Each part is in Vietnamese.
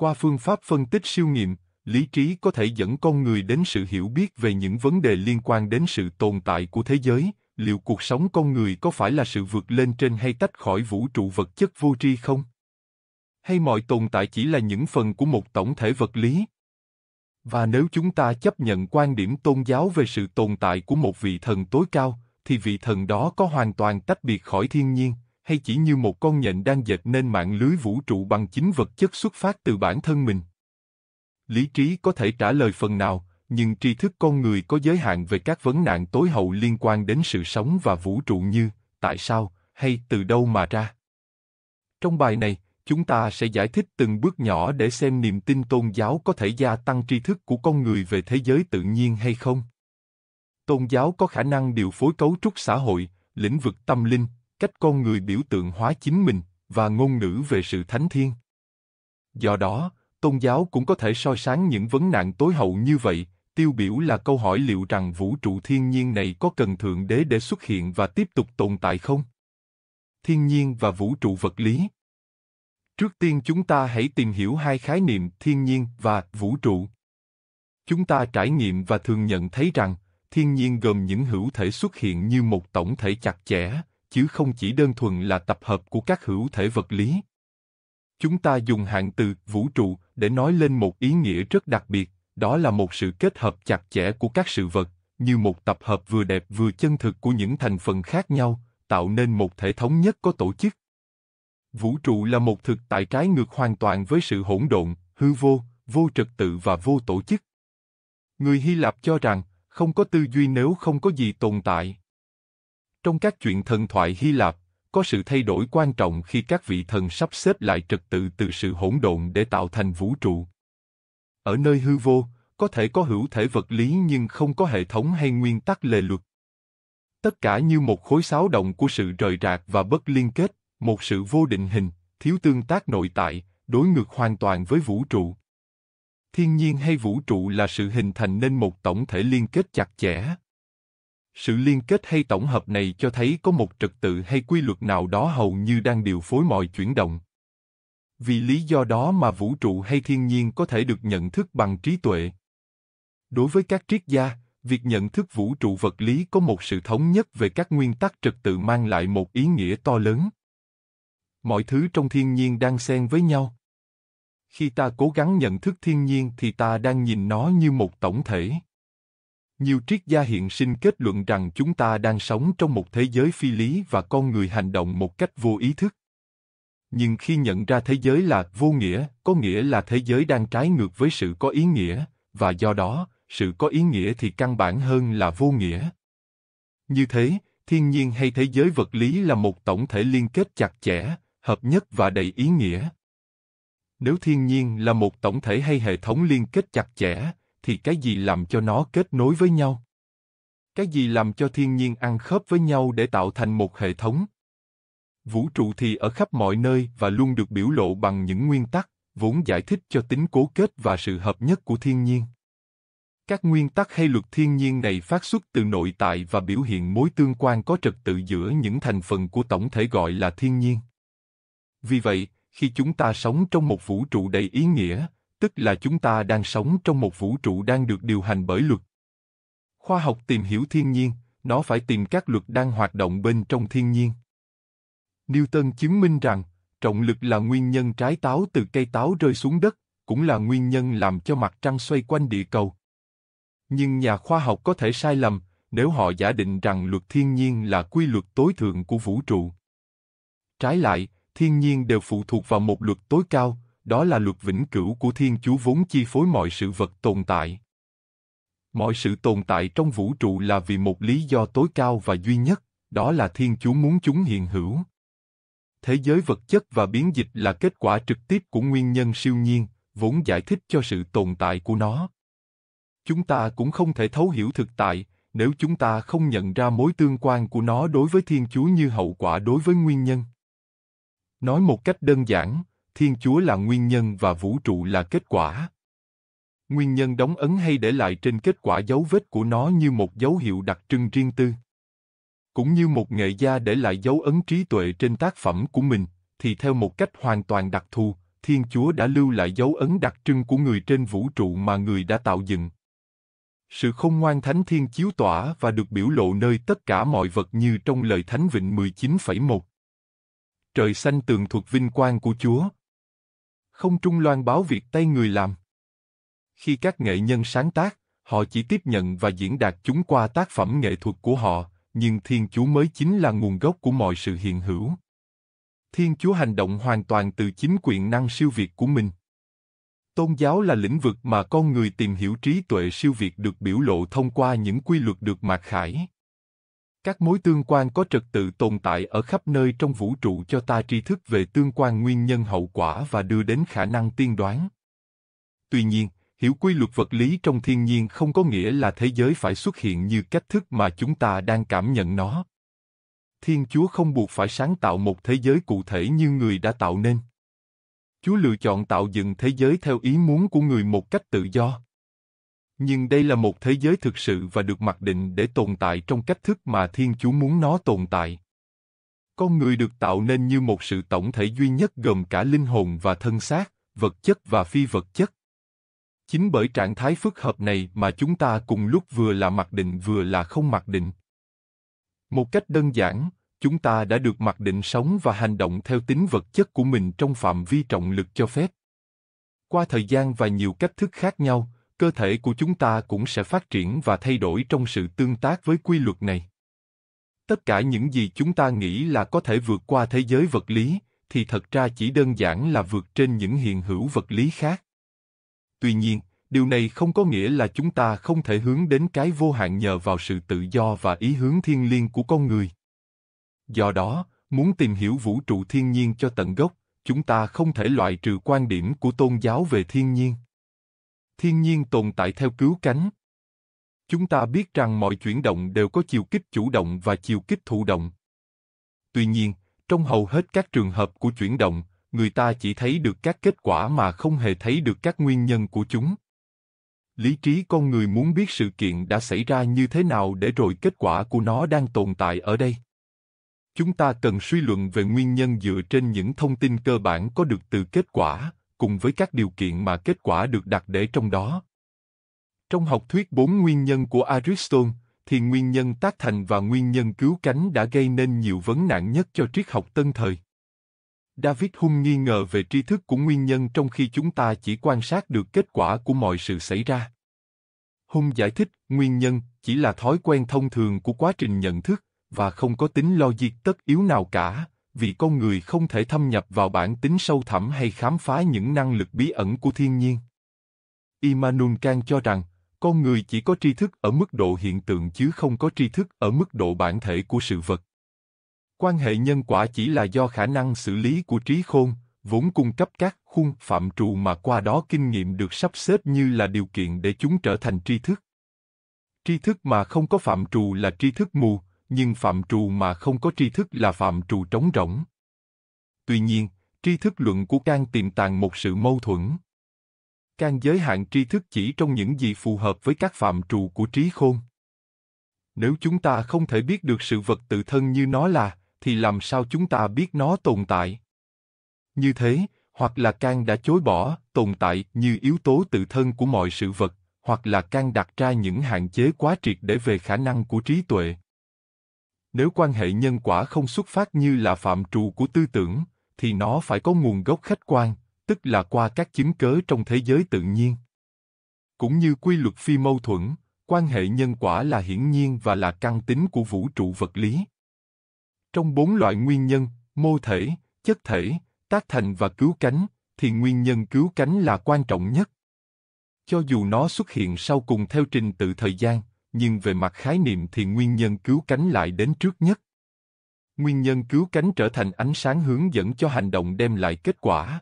Qua phương pháp phân tích siêu nghiệm, lý trí có thể dẫn con người đến sự hiểu biết về những vấn đề liên quan đến sự tồn tại của thế giới, liệu cuộc sống con người có phải là sự vượt lên trên hay tách khỏi vũ trụ vật chất vô tri không? Hay mọi tồn tại chỉ là những phần của một tổng thể vật lý? Và nếu chúng ta chấp nhận quan điểm tôn giáo về sự tồn tại của một vị thần tối cao, thì vị thần đó có hoàn toàn tách biệt khỏi thiên nhiên, hay chỉ như một con nhện đang dệt nên mạng lưới vũ trụ bằng chính vật chất xuất phát từ bản thân mình? Lý trí có thể trả lời phần nào, nhưng tri thức con người có giới hạn về các vấn nạn tối hậu liên quan đến sự sống và vũ trụ như tại sao hay từ đâu mà ra. Trong bài này, chúng ta sẽ giải thích từng bước nhỏ để xem niềm tin tôn giáo có thể gia tăng tri thức của con người về thế giới tự nhiên hay không. Tôn giáo có khả năng điều phối cấu trúc xã hội, lĩnh vực tâm linh, cách con người biểu tượng hóa chính mình và ngôn ngữ về sự thánh thiên. Do đó, tôn giáo cũng có thể soi sáng những vấn nạn tối hậu như vậy, tiêu biểu là câu hỏi liệu rằng vũ trụ thiên nhiên này có cần thượng đế để xuất hiện và tiếp tục tồn tại không? Thiên nhiên và vũ trụ vật lý Trước tiên chúng ta hãy tìm hiểu hai khái niệm thiên nhiên và vũ trụ. Chúng ta trải nghiệm và thường nhận thấy rằng, thiên nhiên gồm những hữu thể xuất hiện như một tổng thể chặt chẽ, chứ không chỉ đơn thuần là tập hợp của các hữu thể vật lý. Chúng ta dùng hạng từ vũ trụ để nói lên một ý nghĩa rất đặc biệt, đó là một sự kết hợp chặt chẽ của các sự vật, như một tập hợp vừa đẹp vừa chân thực của những thành phần khác nhau, tạo nên một thể thống nhất có tổ chức. Vũ trụ là một thực tại trái ngược hoàn toàn với sự hỗn độn, hư vô, vô trật tự và vô tổ chức. Người Hy Lạp cho rằng, không có tư duy nếu không có gì tồn tại. Trong các chuyện thần thoại Hy Lạp, có sự thay đổi quan trọng khi các vị thần sắp xếp lại trật tự từ sự hỗn độn để tạo thành vũ trụ. Ở nơi hư vô, có thể có hữu thể vật lý nhưng không có hệ thống hay nguyên tắc lề luật. Tất cả như một khối xáo động của sự rời rạc và bất liên kết, một sự vô định hình, thiếu tương tác nội tại, đối ngược hoàn toàn với vũ trụ. Thiên nhiên hay vũ trụ là sự hình thành nên một tổng thể liên kết chặt chẽ, sự liên kết hay tổng hợp này cho thấy có một trật tự hay quy luật nào đó hầu như đang điều phối mọi chuyển động. Vì lý do đó mà vũ trụ hay thiên nhiên có thể được nhận thức bằng trí tuệ. Đối với các triết gia, việc nhận thức vũ trụ vật lý có một sự thống nhất về các nguyên tắc trật tự mang lại một ý nghĩa to lớn. Mọi thứ trong thiên nhiên đang xen với nhau. Khi ta cố gắng nhận thức thiên nhiên thì ta đang nhìn nó như một tổng thể. Nhiều triết gia hiện sinh kết luận rằng chúng ta đang sống trong một thế giới phi lý và con người hành động một cách vô ý thức. Nhưng khi nhận ra thế giới là vô nghĩa, có nghĩa là thế giới đang trái ngược với sự có ý nghĩa, và do đó, sự có ý nghĩa thì căn bản hơn là vô nghĩa. Như thế, thiên nhiên hay thế giới vật lý là một tổng thể liên kết chặt chẽ, hợp nhất và đầy ý nghĩa. Nếu thiên nhiên là một tổng thể hay hệ thống liên kết chặt chẽ, thì cái gì làm cho nó kết nối với nhau? Cái gì làm cho thiên nhiên ăn khớp với nhau để tạo thành một hệ thống? Vũ trụ thì ở khắp mọi nơi và luôn được biểu lộ bằng những nguyên tắc, vốn giải thích cho tính cố kết và sự hợp nhất của thiên nhiên. Các nguyên tắc hay luật thiên nhiên này phát xuất từ nội tại và biểu hiện mối tương quan có trật tự giữa những thành phần của tổng thể gọi là thiên nhiên. Vì vậy, khi chúng ta sống trong một vũ trụ đầy ý nghĩa, tức là chúng ta đang sống trong một vũ trụ đang được điều hành bởi luật. Khoa học tìm hiểu thiên nhiên, nó phải tìm các luật đang hoạt động bên trong thiên nhiên. Newton chứng minh rằng, trọng lực là nguyên nhân trái táo từ cây táo rơi xuống đất, cũng là nguyên nhân làm cho mặt trăng xoay quanh địa cầu. Nhưng nhà khoa học có thể sai lầm nếu họ giả định rằng luật thiên nhiên là quy luật tối thượng của vũ trụ. Trái lại, thiên nhiên đều phụ thuộc vào một luật tối cao, đó là luật vĩnh cửu của Thiên Chúa vốn chi phối mọi sự vật tồn tại. Mọi sự tồn tại trong vũ trụ là vì một lý do tối cao và duy nhất, đó là Thiên Chúa muốn chúng hiện hữu. Thế giới vật chất và biến dịch là kết quả trực tiếp của nguyên nhân siêu nhiên, vốn giải thích cho sự tồn tại của nó. Chúng ta cũng không thể thấu hiểu thực tại nếu chúng ta không nhận ra mối tương quan của nó đối với Thiên Chúa như hậu quả đối với nguyên nhân. Nói một cách đơn giản, Thiên Chúa là nguyên nhân và vũ trụ là kết quả. Nguyên nhân đóng ấn hay để lại trên kết quả dấu vết của nó như một dấu hiệu đặc trưng riêng tư. Cũng như một nghệ gia để lại dấu ấn trí tuệ trên tác phẩm của mình, thì theo một cách hoàn toàn đặc thù, Thiên Chúa đã lưu lại dấu ấn đặc trưng của người trên vũ trụ mà người đã tạo dựng. Sự không ngoan thánh thiên chiếu tỏa và được biểu lộ nơi tất cả mọi vật như trong lời thánh vịnh 19,1. Trời xanh tường thuật vinh quang của Chúa, không trung loan báo việc tay người làm. Khi các nghệ nhân sáng tác, họ chỉ tiếp nhận và diễn đạt chúng qua tác phẩm nghệ thuật của họ, nhưng Thiên Chúa mới chính là nguồn gốc của mọi sự hiện hữu. Thiên Chúa hành động hoàn toàn từ chính quyền năng siêu việt của mình. Tôn giáo là lĩnh vực mà con người tìm hiểu trí tuệ siêu việt được biểu lộ thông qua những quy luật được mạc khải. Các mối tương quan có trật tự tồn tại ở khắp nơi trong vũ trụ cho ta tri thức về tương quan nguyên nhân hậu quả và đưa đến khả năng tiên đoán. Tuy nhiên, hiểu quy luật vật lý trong thiên nhiên không có nghĩa là thế giới phải xuất hiện như cách thức mà chúng ta đang cảm nhận nó. Thiên Chúa không buộc phải sáng tạo một thế giới cụ thể như người đã tạo nên. Chúa lựa chọn tạo dựng thế giới theo ý muốn của người một cách tự do nhưng đây là một thế giới thực sự và được mặc định để tồn tại trong cách thức mà Thiên Chúa muốn nó tồn tại. Con người được tạo nên như một sự tổng thể duy nhất gồm cả linh hồn và thân xác, vật chất và phi vật chất. Chính bởi trạng thái phức hợp này mà chúng ta cùng lúc vừa là mặc định vừa là không mặc định. Một cách đơn giản, chúng ta đã được mặc định sống và hành động theo tính vật chất của mình trong phạm vi trọng lực cho phép. Qua thời gian và nhiều cách thức khác nhau, cơ thể của chúng ta cũng sẽ phát triển và thay đổi trong sự tương tác với quy luật này. Tất cả những gì chúng ta nghĩ là có thể vượt qua thế giới vật lý thì thật ra chỉ đơn giản là vượt trên những hiện hữu vật lý khác. Tuy nhiên, điều này không có nghĩa là chúng ta không thể hướng đến cái vô hạn nhờ vào sự tự do và ý hướng thiên liêng của con người. Do đó, muốn tìm hiểu vũ trụ thiên nhiên cho tận gốc, chúng ta không thể loại trừ quan điểm của tôn giáo về thiên nhiên thiên nhiên tồn tại theo cứu cánh. Chúng ta biết rằng mọi chuyển động đều có chiều kích chủ động và chiều kích thụ động. Tuy nhiên, trong hầu hết các trường hợp của chuyển động, người ta chỉ thấy được các kết quả mà không hề thấy được các nguyên nhân của chúng. Lý trí con người muốn biết sự kiện đã xảy ra như thế nào để rồi kết quả của nó đang tồn tại ở đây. Chúng ta cần suy luận về nguyên nhân dựa trên những thông tin cơ bản có được từ kết quả, cùng với các điều kiện mà kết quả được đặt để trong đó. Trong học thuyết bốn nguyên nhân của Aristotle, thì nguyên nhân tác thành và nguyên nhân cứu cánh đã gây nên nhiều vấn nạn nhất cho triết học tân thời. David Hume nghi ngờ về tri thức của nguyên nhân trong khi chúng ta chỉ quan sát được kết quả của mọi sự xảy ra. Hume giải thích, nguyên nhân chỉ là thói quen thông thường của quá trình nhận thức và không có tính logic tất yếu nào cả vì con người không thể thâm nhập vào bản tính sâu thẳm hay khám phá những năng lực bí ẩn của thiên nhiên. Immanuel Kant cho rằng, con người chỉ có tri thức ở mức độ hiện tượng chứ không có tri thức ở mức độ bản thể của sự vật. Quan hệ nhân quả chỉ là do khả năng xử lý của trí khôn, vốn cung cấp các khuôn phạm trù mà qua đó kinh nghiệm được sắp xếp như là điều kiện để chúng trở thành tri thức. Tri thức mà không có phạm trù là tri thức mù, nhưng phạm trù mà không có tri thức là phạm trù trống rỗng. Tuy nhiên, tri thức luận của Kant tiềm tàng một sự mâu thuẫn. Kant giới hạn tri thức chỉ trong những gì phù hợp với các phạm trù của trí khôn. Nếu chúng ta không thể biết được sự vật tự thân như nó là, thì làm sao chúng ta biết nó tồn tại? Như thế, hoặc là Kant đã chối bỏ tồn tại như yếu tố tự thân của mọi sự vật, hoặc là Kant đặt ra những hạn chế quá triệt để về khả năng của trí tuệ nếu quan hệ nhân quả không xuất phát như là phạm trù của tư tưởng, thì nó phải có nguồn gốc khách quan, tức là qua các chứng cớ trong thế giới tự nhiên. Cũng như quy luật phi mâu thuẫn, quan hệ nhân quả là hiển nhiên và là căn tính của vũ trụ vật lý. Trong bốn loại nguyên nhân, mô thể, chất thể, tác thành và cứu cánh, thì nguyên nhân cứu cánh là quan trọng nhất. Cho dù nó xuất hiện sau cùng theo trình tự thời gian, nhưng về mặt khái niệm thì nguyên nhân cứu cánh lại đến trước nhất. Nguyên nhân cứu cánh trở thành ánh sáng hướng dẫn cho hành động đem lại kết quả.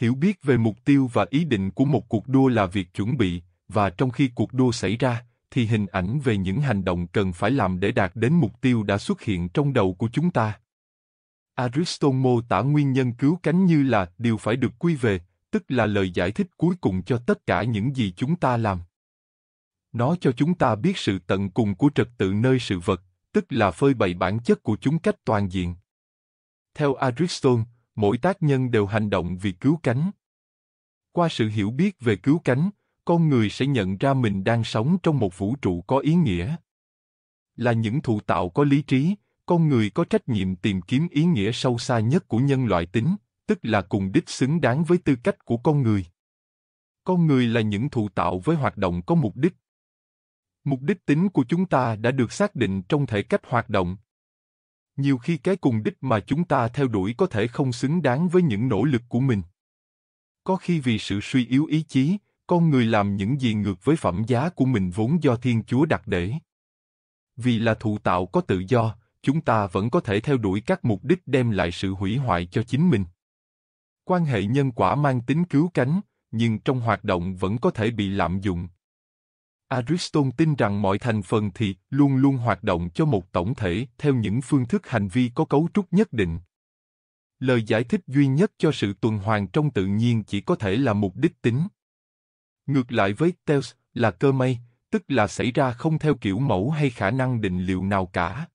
Hiểu biết về mục tiêu và ý định của một cuộc đua là việc chuẩn bị, và trong khi cuộc đua xảy ra, thì hình ảnh về những hành động cần phải làm để đạt đến mục tiêu đã xuất hiện trong đầu của chúng ta. Aristotle mô tả nguyên nhân cứu cánh như là điều phải được quy về, tức là lời giải thích cuối cùng cho tất cả những gì chúng ta làm. Nó cho chúng ta biết sự tận cùng của trật tự nơi sự vật, tức là phơi bày bản chất của chúng cách toàn diện. Theo Aristotle, mỗi tác nhân đều hành động vì cứu cánh. Qua sự hiểu biết về cứu cánh, con người sẽ nhận ra mình đang sống trong một vũ trụ có ý nghĩa. Là những thụ tạo có lý trí, con người có trách nhiệm tìm kiếm ý nghĩa sâu xa nhất của nhân loại tính, tức là cùng đích xứng đáng với tư cách của con người. Con người là những thụ tạo với hoạt động có mục đích, Mục đích tính của chúng ta đã được xác định trong thể cách hoạt động. Nhiều khi cái cùng đích mà chúng ta theo đuổi có thể không xứng đáng với những nỗ lực của mình. Có khi vì sự suy yếu ý chí, con người làm những gì ngược với phẩm giá của mình vốn do Thiên Chúa đặt để. Vì là thụ tạo có tự do, chúng ta vẫn có thể theo đuổi các mục đích đem lại sự hủy hoại cho chính mình. Quan hệ nhân quả mang tính cứu cánh, nhưng trong hoạt động vẫn có thể bị lạm dụng. Aristotle tin rằng mọi thành phần thì luôn luôn hoạt động cho một tổng thể theo những phương thức hành vi có cấu trúc nhất định. Lời giải thích duy nhất cho sự tuần hoàn trong tự nhiên chỉ có thể là mục đích tính. Ngược lại với Teos là cơ may, tức là xảy ra không theo kiểu mẫu hay khả năng định liệu nào cả.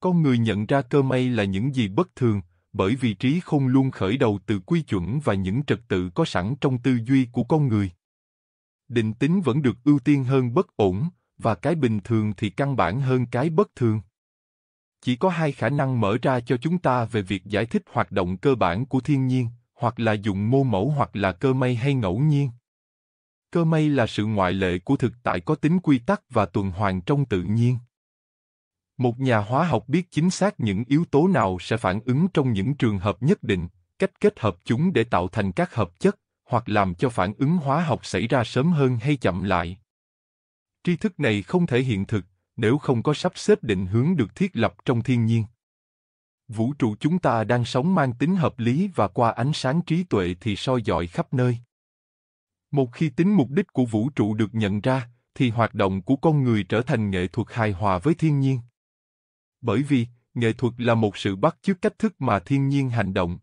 Con người nhận ra cơ may là những gì bất thường, bởi vị trí không luôn khởi đầu từ quy chuẩn và những trật tự có sẵn trong tư duy của con người định tính vẫn được ưu tiên hơn bất ổn, và cái bình thường thì căn bản hơn cái bất thường. Chỉ có hai khả năng mở ra cho chúng ta về việc giải thích hoạt động cơ bản của thiên nhiên, hoặc là dùng mô mẫu hoặc là cơ may hay ngẫu nhiên. Cơ may là sự ngoại lệ của thực tại có tính quy tắc và tuần hoàn trong tự nhiên. Một nhà hóa học biết chính xác những yếu tố nào sẽ phản ứng trong những trường hợp nhất định, cách kết hợp chúng để tạo thành các hợp chất hoặc làm cho phản ứng hóa học xảy ra sớm hơn hay chậm lại. Tri thức này không thể hiện thực nếu không có sắp xếp định hướng được thiết lập trong thiên nhiên. Vũ trụ chúng ta đang sống mang tính hợp lý và qua ánh sáng trí tuệ thì soi dọi khắp nơi. Một khi tính mục đích của vũ trụ được nhận ra, thì hoạt động của con người trở thành nghệ thuật hài hòa với thiên nhiên. Bởi vì, nghệ thuật là một sự bắt chước cách thức mà thiên nhiên hành động.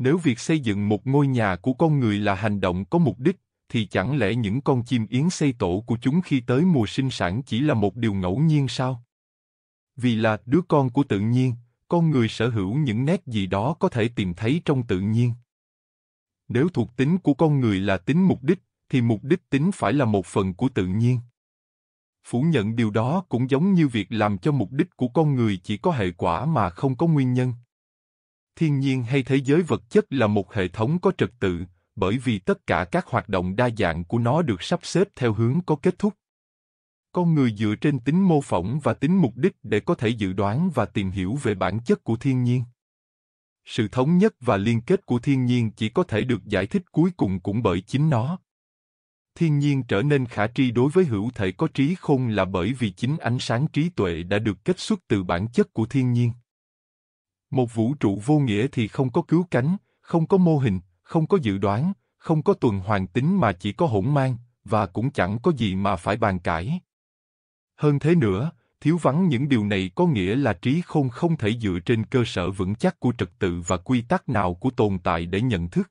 Nếu việc xây dựng một ngôi nhà của con người là hành động có mục đích, thì chẳng lẽ những con chim yến xây tổ của chúng khi tới mùa sinh sản chỉ là một điều ngẫu nhiên sao? Vì là đứa con của tự nhiên, con người sở hữu những nét gì đó có thể tìm thấy trong tự nhiên. Nếu thuộc tính của con người là tính mục đích, thì mục đích tính phải là một phần của tự nhiên. Phủ nhận điều đó cũng giống như việc làm cho mục đích của con người chỉ có hệ quả mà không có nguyên nhân. Thiên nhiên hay thế giới vật chất là một hệ thống có trật tự, bởi vì tất cả các hoạt động đa dạng của nó được sắp xếp theo hướng có kết thúc. Con người dựa trên tính mô phỏng và tính mục đích để có thể dự đoán và tìm hiểu về bản chất của thiên nhiên. Sự thống nhất và liên kết của thiên nhiên chỉ có thể được giải thích cuối cùng cũng bởi chính nó. Thiên nhiên trở nên khả tri đối với hữu thể có trí khôn là bởi vì chính ánh sáng trí tuệ đã được kết xuất từ bản chất của thiên nhiên một vũ trụ vô nghĩa thì không có cứu cánh, không có mô hình, không có dự đoán, không có tuần hoàn tính mà chỉ có hỗn mang, và cũng chẳng có gì mà phải bàn cãi. Hơn thế nữa, thiếu vắng những điều này có nghĩa là trí khôn không thể dựa trên cơ sở vững chắc của trật tự và quy tắc nào của tồn tại để nhận thức.